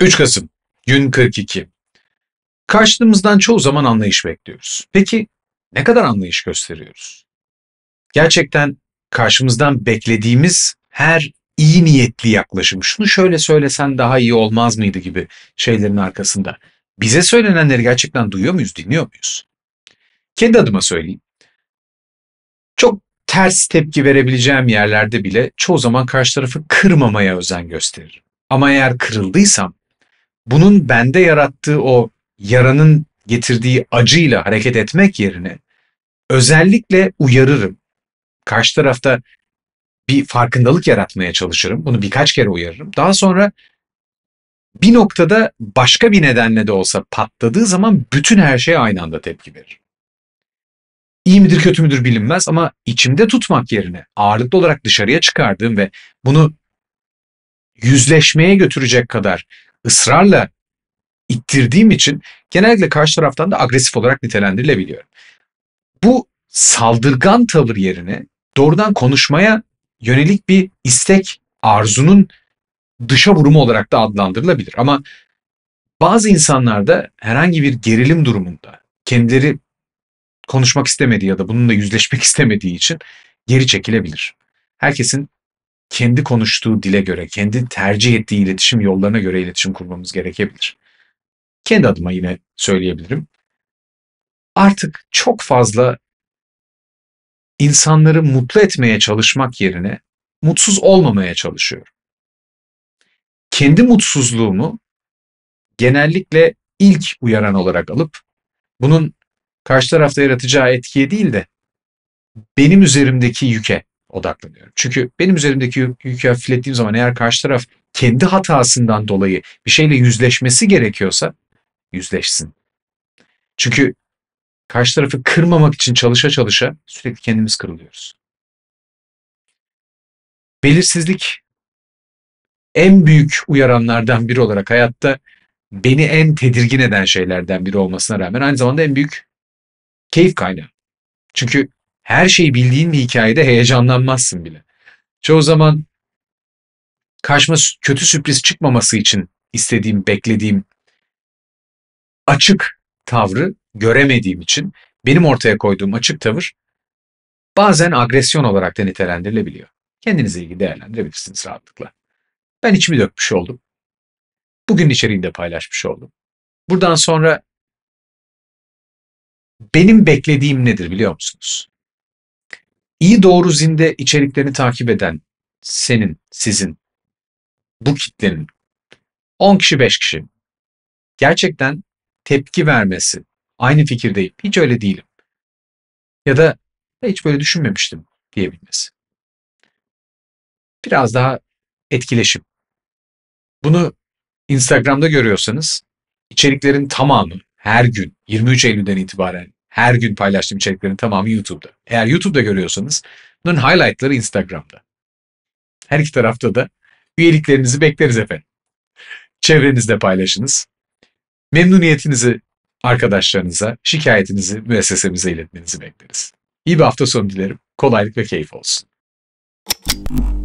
3 Kasım, gün 42. Karşılığımızdan çoğu zaman anlayış bekliyoruz. Peki ne kadar anlayış gösteriyoruz? Gerçekten karşımızdan beklediğimiz her iyi niyetli yaklaşım, şunu şöyle söylesen daha iyi olmaz mıydı gibi şeylerin arkasında bize söylenenleri gerçekten duyuyor muyuz, dinliyor muyuz? Kendi adıma söyleyeyim. Çok ters tepki verebileceğim yerlerde bile çoğu zaman karşı tarafı kırmamaya özen gösteririm. Ama eğer kırıldıysam bunun bende yarattığı o yaranın getirdiği acıyla hareket etmek yerine özellikle uyarırım. Karşı tarafta bir farkındalık yaratmaya çalışırım. Bunu birkaç kere uyarırım. Daha sonra bir noktada başka bir nedenle de olsa patladığı zaman bütün her şeye aynı anda tepki verir. İyi midir kötü müdür bilinmez ama içimde tutmak yerine ağırlıklı olarak dışarıya çıkardığım ve bunu yüzleşmeye götürecek kadar ısrarla ittirdiğim için genellikle karşı taraftan da agresif olarak nitelendirilebiliyorum. Bu saldırgan tavır yerine doğrudan konuşmaya yönelik bir istek arzunun dışa vurumu olarak da adlandırılabilir. Ama bazı insanlarda herhangi bir gerilim durumunda kendileri konuşmak istemediği ya da bununla yüzleşmek istemediği için geri çekilebilir. Herkesin kendi konuştuğu dile göre, kendi tercih ettiği iletişim yollarına göre iletişim kurmamız gerekebilir. Kendi adıma yine söyleyebilirim. Artık çok fazla insanları mutlu etmeye çalışmak yerine mutsuz olmamaya çalışıyorum. Kendi mutsuzluğumu genellikle ilk uyaran olarak alıp bunun karşı tarafta yaratacağı etkiye değil de benim üzerimdeki yüke, odaklanıyorum. Çünkü benim üzerimdeki yükü hafiflettiğim zaman eğer karşı taraf kendi hatasından dolayı bir şeyle yüzleşmesi gerekiyorsa yüzleşsin. Çünkü karşı tarafı kırmamak için çalışa çalışa sürekli kendimiz kırılıyoruz. Belirsizlik en büyük uyaranlardan biri olarak hayatta beni en tedirgin eden şeylerden biri olmasına rağmen aynı zamanda en büyük keyif kaynağı. Çünkü her şeyi bildiğin bir hikayede heyecanlanmazsın bile. Çoğu zaman karşıma kötü sürpriz çıkmaması için istediğim, beklediğim açık tavrı göremediğim için benim ortaya koyduğum açık tavır bazen agresyon olarak da nitelendirilebiliyor. Kendinize ilgili değerlendirebilirsiniz rahatlıkla. Ben içimi dökmüş oldum. Bugün içeriğini de paylaşmış oldum. Buradan sonra benim beklediğim nedir biliyor musunuz? İyi Doğru Zinde içeriklerini takip eden senin, sizin, bu kitlenin 10 kişi 5 kişi gerçekten tepki vermesi aynı fikirdeyim hiç öyle değilim ya da hiç böyle düşünmemiştim diyebilmesi. Biraz daha etkileşim. Bunu Instagram'da görüyorsanız içeriklerin tamamı her gün 23 Eylül'den itibaren her gün paylaştığım içeriklerin tamamı YouTube'da. Eğer YouTube'da görüyorsanız bunun highlightları Instagram'da. Her iki tarafta da üyeliklerinizi bekleriz efendim. Çevrenizde paylaşınız. Memnuniyetinizi arkadaşlarınıza, şikayetinizi müessesemize iletmenizi bekleriz. İyi bir hafta sonu dilerim. Kolaylık ve keyif olsun.